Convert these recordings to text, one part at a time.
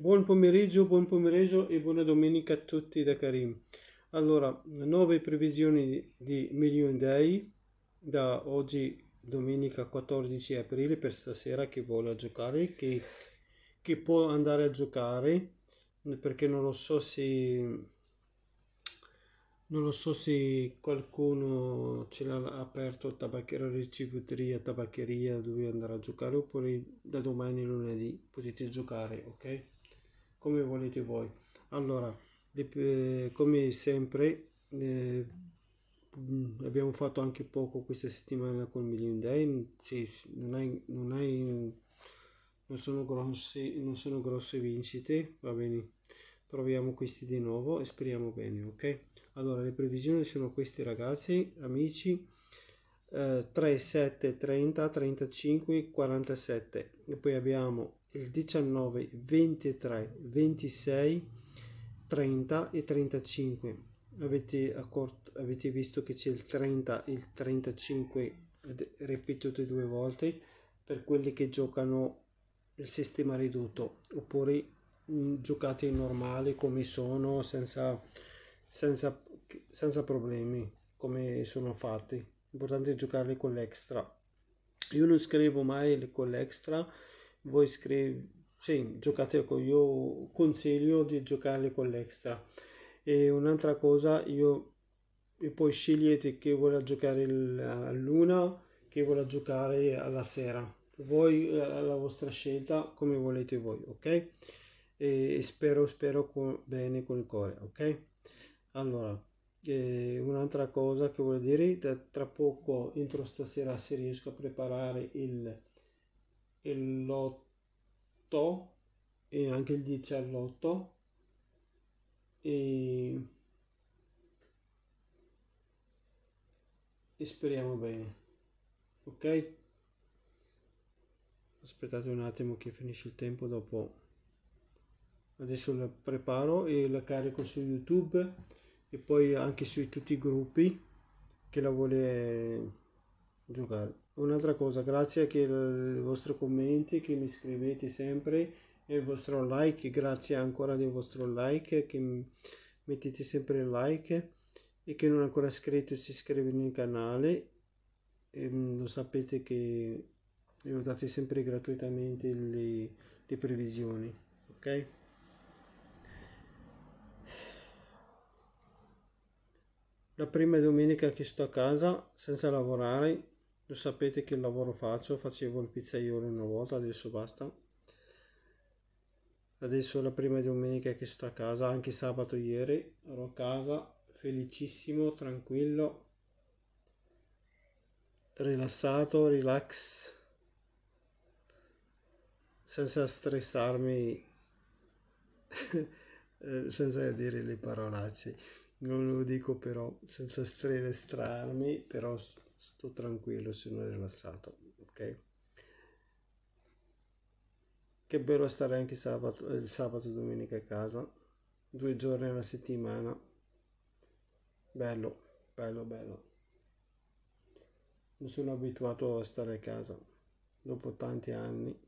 Buon pomeriggio, buon pomeriggio e buona domenica a tutti da Karim. Allora, nuove previsioni di Million Day da oggi domenica 14 aprile per stasera che vuole giocare, che, che può andare a giocare perché non lo so se non lo so se qualcuno ce l'ha aperto tabacchera ricevuteria tabaccheria dove andare a giocare oppure da domani lunedì potete giocare ok come volete voi allora eh, come sempre eh, abbiamo fatto anche poco questa settimana con Million Day sì, non, hai, non, hai, non, sono grossi, non sono grosse vincite va bene proviamo questi di nuovo e speriamo bene ok allora le previsioni sono queste ragazzi amici eh, 3 7 30 35 47 e poi abbiamo il 19, 23, 26, 30 e 35. Avete, accorto, avete visto che c'è il 30 e il 35 ripetuti due volte per quelli che giocano il sistema ridotto oppure mm, giocate normali come sono senza, senza, senza problemi come sono fatti. L'importante è giocarli con l'extra. Io non scrivo mai con l'extra voi scrivete, sì, giocate con io consiglio di giocarle con l'extra. E un'altra cosa, io e poi scegliete chi vuole giocare a luna chi vuole giocare alla sera. Voi eh, la vostra scelta come volete voi, ok? E spero, spero con, bene con il cuore, ok? Allora, un'altra cosa che voglio dire, tra poco entro stasera se riesco a preparare il e l'8 e anche il 10 all'8 e... e speriamo bene ok aspettate un attimo che finisce il tempo dopo adesso la preparo e la carico su youtube e poi anche su tutti i gruppi che la vuole giocare. Un'altra cosa, grazie che i vostri commenti, che mi scrivete sempre e il vostro like, grazie ancora del vostro like, che mettete sempre like e che non è ancora iscritto si iscrive nel canale e lo sapete che vi date sempre gratuitamente le, le previsioni, ok? La prima domenica che sto a casa senza lavorare lo sapete che lavoro faccio? Facevo il pizzaiolo una volta, adesso basta. Adesso è la prima domenica che sto a casa, anche sabato ieri ero a casa, felicissimo, tranquillo, rilassato, relax, senza stressarmi, eh, senza dire le parolacce non lo dico però senza strene però sto tranquillo, sono rilassato, ok? Che bello stare anche sabato, eh, il sabato e domenica a casa, due giorni alla settimana, bello, bello, bello. Non sono abituato a stare a casa dopo tanti anni.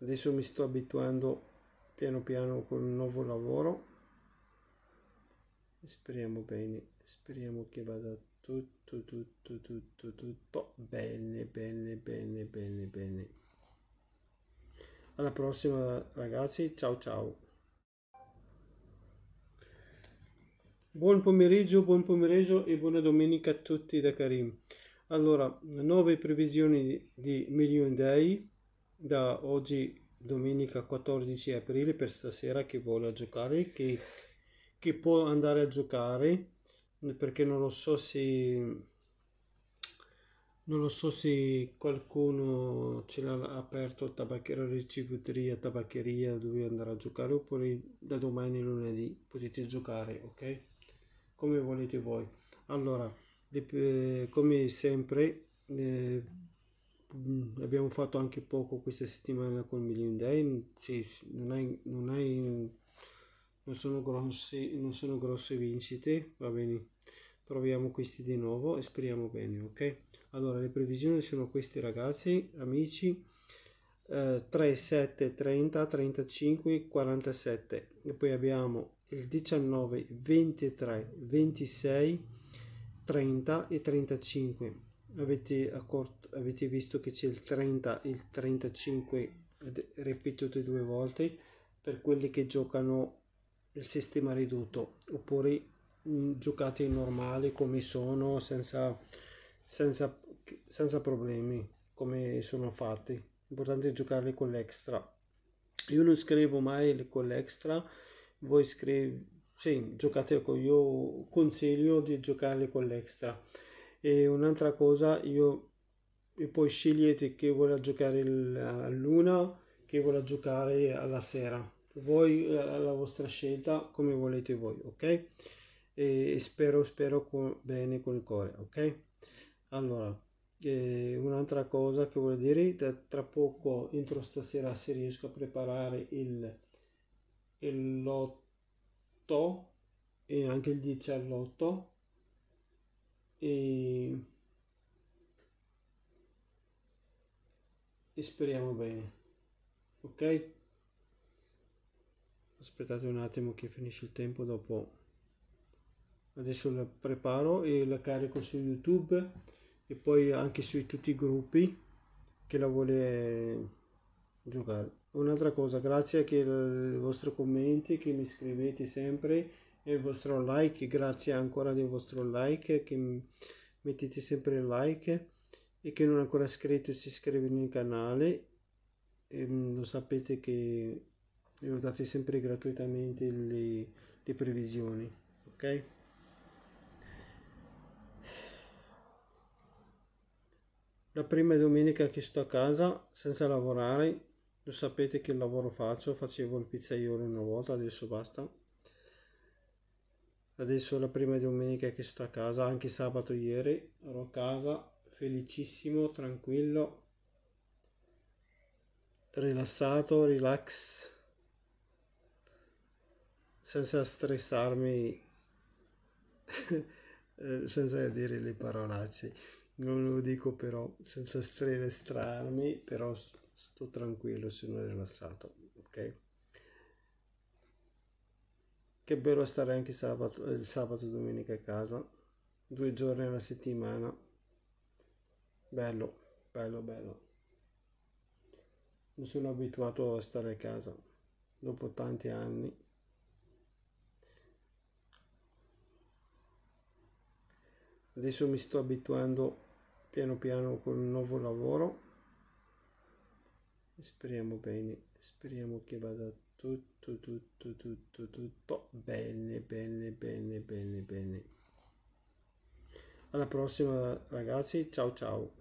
Adesso mi sto abituando a piano piano con un nuovo lavoro speriamo bene speriamo che vada tutto tutto tutto tutto bene bene bene bene bene alla prossima ragazzi ciao ciao buon pomeriggio buon pomeriggio e buona domenica a tutti da Karim allora nuove previsioni di Million Day da oggi domenica 14 aprile per stasera che vuole giocare, che, che può andare a giocare, perché non lo so se non lo so se qualcuno ce l'ha aperto tabacchera ricevuteria tabaccheria dove andare a giocare oppure da domani lunedì potete giocare ok come volete voi allora eh, come sempre eh, Mm, abbiamo fatto anche poco questa settimana con Million Day, mm, sì, non, hai, non, hai, non, sono grossi, non sono grosse vincite, va bene, proviamo questi di nuovo e speriamo bene, ok? Allora, le previsioni sono queste ragazzi, amici, eh, 3, 7, 30, 35, 47 e poi abbiamo il 19, 23, 26, 30 e 35. Avete accorto? avete visto che c'è il 30 e il 35 ripetuto due volte per quelli che giocano il sistema ridotto oppure mm, giocate normali come sono senza, senza, senza problemi come sono fatti l'importante è giocarli con l'extra io non scrivo mai con l'extra voi scrivete sì, giocate con io consiglio di giocarli con l'extra e un'altra cosa io e poi scegliete che vuole giocare a luna che vuole giocare alla sera. Voi eh, la vostra scelta come volete voi, ok? E spero, spero con, bene con il cuore, ok? Allora, eh, un'altra cosa che vuol dire, tra poco, entro stasera, se riesco a preparare il, il lotto e anche il 10 all'otto e e speriamo bene ok aspettate un attimo che finisce il tempo dopo adesso la preparo e la carico su youtube e poi anche su tutti i gruppi che la vuole giocare un'altra cosa grazie che i vostri commenti che mi scrivete sempre e il vostro like grazie ancora del vostro like che mettete sempre il like e che non è ancora iscritto si iscrive nel canale e, mm, lo sapete che ho date sempre gratuitamente le, le previsioni ok la prima domenica che sto a casa senza lavorare lo sapete che lavoro faccio facevo il pizzaiolo una volta adesso basta adesso la prima domenica che sto a casa anche sabato ieri ero a casa felicissimo, tranquillo, rilassato, relax, senza stressarmi, eh, senza dire le parolacce. Non lo dico però senza stressarmi, però sto tranquillo, sono rilassato, ok? Che bello stare anche sabato, eh, il sabato e domenica a casa, due giorni alla settimana Bello, bello, bello. Non sono abituato a stare a casa dopo tanti anni. Adesso mi sto abituando piano piano con un nuovo lavoro. Speriamo bene, speriamo che vada tutto, tutto, tutto, tutto bene, bene, bene, bene, bene. Alla prossima ragazzi, ciao ciao.